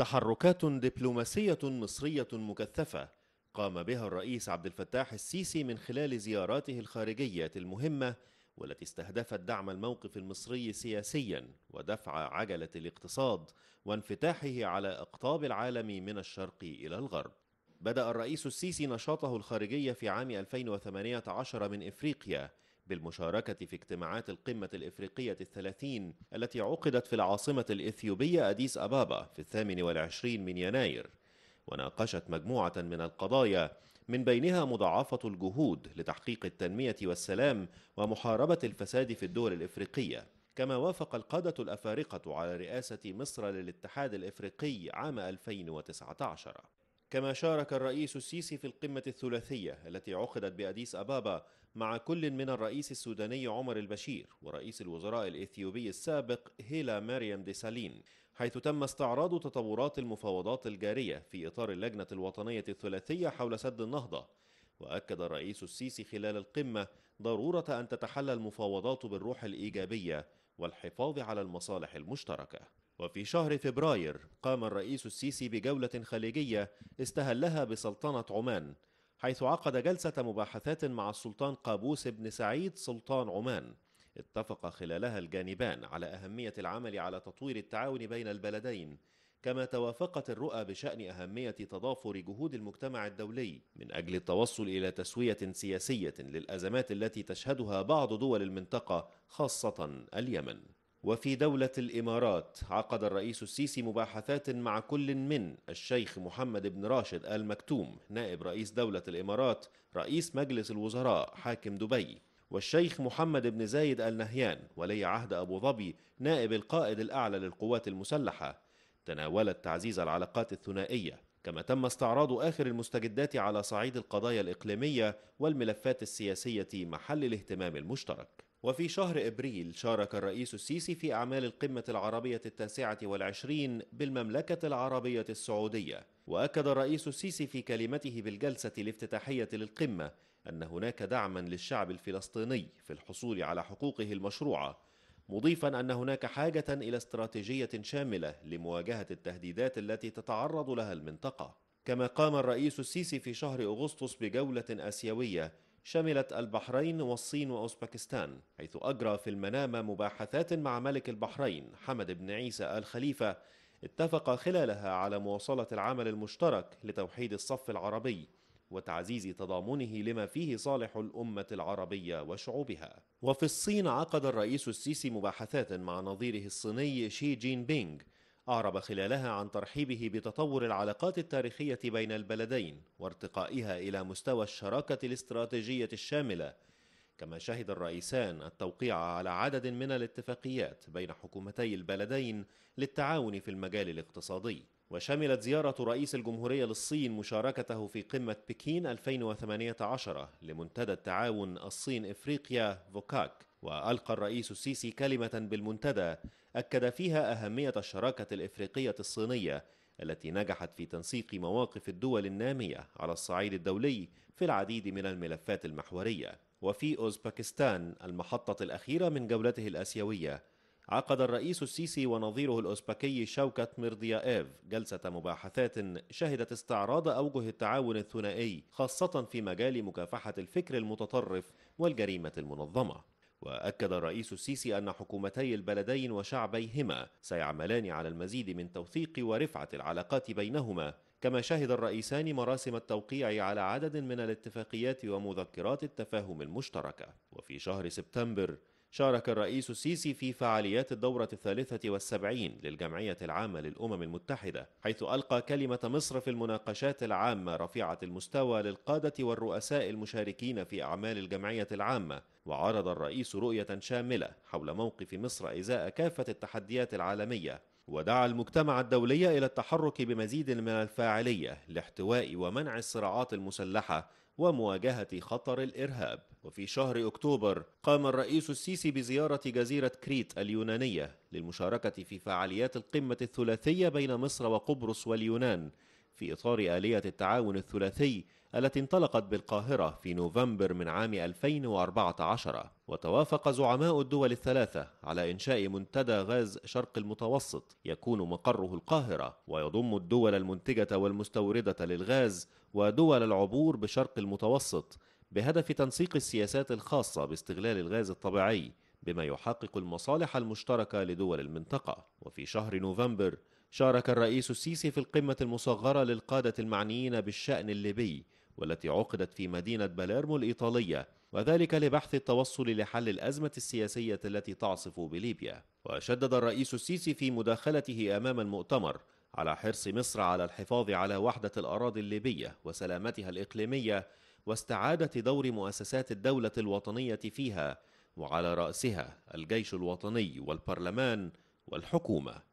تحركات دبلوماسية مصرية مكثفة قام بها الرئيس عبد الفتاح السيسي من خلال زياراته الخارجية المهمة والتي استهدفت دعم الموقف المصري سياسيا ودفع عجلة الاقتصاد وانفتاحه على أقطاب العالم من الشرق إلى الغرب. بدأ الرئيس السيسي نشاطه الخارجي في عام 2018 من إفريقيا بالمشاركة في اجتماعات القمة الإفريقية الثلاثين التي عقدت في العاصمة الإثيوبية أديس أبابا في الثامن والعشرين من يناير وناقشت مجموعة من القضايا من بينها مضاعفة الجهود لتحقيق التنمية والسلام ومحاربة الفساد في الدول الإفريقية كما وافق القادة الأفارقة على رئاسة مصر للاتحاد الإفريقي عام 2019 كما شارك الرئيس السيسي في القمة الثلاثية التي عقدت بأديس أبابا مع كل من الرئيس السوداني عمر البشير ورئيس الوزراء الإثيوبي السابق هيلا مريم ديسالين حيث تم استعراض تطورات المفاوضات الجارية في إطار اللجنة الوطنية الثلاثية حول سد النهضة وأكد الرئيس السيسي خلال القمة ضرورة أن تتحلى المفاوضات بالروح الإيجابية والحفاظ على المصالح المشتركة وفي شهر فبراير قام الرئيس السيسي بجولة خليجية استهلها بسلطنة عمان حيث عقد جلسة مباحثات مع السلطان قابوس بن سعيد سلطان عمان اتفق خلالها الجانبان على أهمية العمل على تطوير التعاون بين البلدين كما توافقت الرؤى بشأن أهمية تضافر جهود المجتمع الدولي من أجل التوصل إلى تسوية سياسية للأزمات التي تشهدها بعض دول المنطقة خاصة اليمن وفي دولة الإمارات عقد الرئيس السيسي مباحثات مع كل من الشيخ محمد بن راشد آل مكتوم نائب رئيس دولة الإمارات رئيس مجلس الوزراء حاكم دبي والشيخ محمد بن زايد آل نهيان ولي عهد أبو ظبي نائب القائد الأعلى للقوات المسلحة تناولت تعزيز العلاقات الثنائية كما تم استعراض آخر المستجدات على صعيد القضايا الإقليمية والملفات السياسية محل الاهتمام المشترك وفي شهر إبريل شارك الرئيس السيسي في أعمال القمة العربية التاسعة والعشرين بالمملكة العربية السعودية وأكد الرئيس السيسي في كلمته بالجلسة الافتتاحية للقمة أن هناك دعما للشعب الفلسطيني في الحصول على حقوقه المشروعة مضيفا ان هناك حاجه الى استراتيجيه شامله لمواجهه التهديدات التي تتعرض لها المنطقه كما قام الرئيس السيسي في شهر اغسطس بجوله اسيويه شملت البحرين والصين واوزبكستان حيث اجرى في المنامه مباحثات مع ملك البحرين حمد بن عيسى ال خليفه اتفق خلالها على مواصله العمل المشترك لتوحيد الصف العربي وتعزيز تضامنه لما فيه صالح الأمة العربية وشعوبها وفي الصين عقد الرئيس السيسي مباحثات مع نظيره الصيني شي جين بينغ أعرب خلالها عن ترحيبه بتطور العلاقات التاريخية بين البلدين وارتقائها إلى مستوى الشراكة الاستراتيجية الشاملة كما شهد الرئيسان التوقيع على عدد من الاتفاقيات بين حكومتي البلدين للتعاون في المجال الاقتصادي وشملت زيارة رئيس الجمهورية للصين مشاركته في قمة بكين 2018 لمنتدى التعاون الصين إفريقيا فوكاك وألقى الرئيس السيسي كلمة بالمنتدى أكد فيها أهمية الشراكة الإفريقية الصينية التي نجحت في تنسيق مواقف الدول النامية على الصعيد الدولي في العديد من الملفات المحورية وفي أوزبكستان المحطة الأخيرة من جولته الآسيوية عقد الرئيس السيسي ونظيره الأوزبكي شوكت ميرديايف جلسة مباحثات شهدت استعراض أوجه التعاون الثنائي خاصة في مجال مكافحة الفكر المتطرف والجريمة المنظمة وأكد الرئيس السيسي أن حكومتي البلدين وشعبيهما سيعملان على المزيد من توثيق ورفعة العلاقات بينهما كما شهد الرئيسان مراسم التوقيع على عدد من الاتفاقيات ومذكرات التفاهم المشتركه وفي شهر سبتمبر شارك الرئيس السيسي في فعاليات الدورة الثالثة والسبعين للجمعية العامة للأمم المتحدة حيث ألقى كلمة مصر في المناقشات العامة رفيعة المستوى للقادة والرؤساء المشاركين في أعمال الجمعية العامة وعرض الرئيس رؤية شاملة حول موقف مصر إزاء كافة التحديات العالمية ودعا المجتمع الدولي إلى التحرك بمزيد من الفاعلية لاحتواء ومنع الصراعات المسلحة ومواجهة خطر الإرهاب وفي شهر أكتوبر قام الرئيس السيسي بزيارة جزيرة كريت اليونانية للمشاركة في فعاليات القمة الثلاثية بين مصر وقبرص واليونان في إطار آلية التعاون الثلاثي التي انطلقت بالقاهرة في نوفمبر من عام 2014 وتوافق زعماء الدول الثلاثة على إنشاء منتدى غاز شرق المتوسط يكون مقره القاهرة ويضم الدول المنتجة والمستوردة للغاز ودول العبور بشرق المتوسط بهدف تنسيق السياسات الخاصة باستغلال الغاز الطبيعي بما يحقق المصالح المشتركة لدول المنطقة وفي شهر نوفمبر شارك الرئيس السيسي في القمة المصغرة للقادة المعنيين بالشأن الليبي والتي عقدت في مدينة باليرمو الإيطالية وذلك لبحث التوصل لحل الأزمة السياسية التي تعصف بليبيا وشدد الرئيس السيسي في مداخلته أمام المؤتمر على حرص مصر على الحفاظ على وحدة الأراضي الليبية وسلامتها الإقليمية واستعادة دور مؤسسات الدولة الوطنية فيها وعلى رأسها الجيش الوطني والبرلمان والحكومة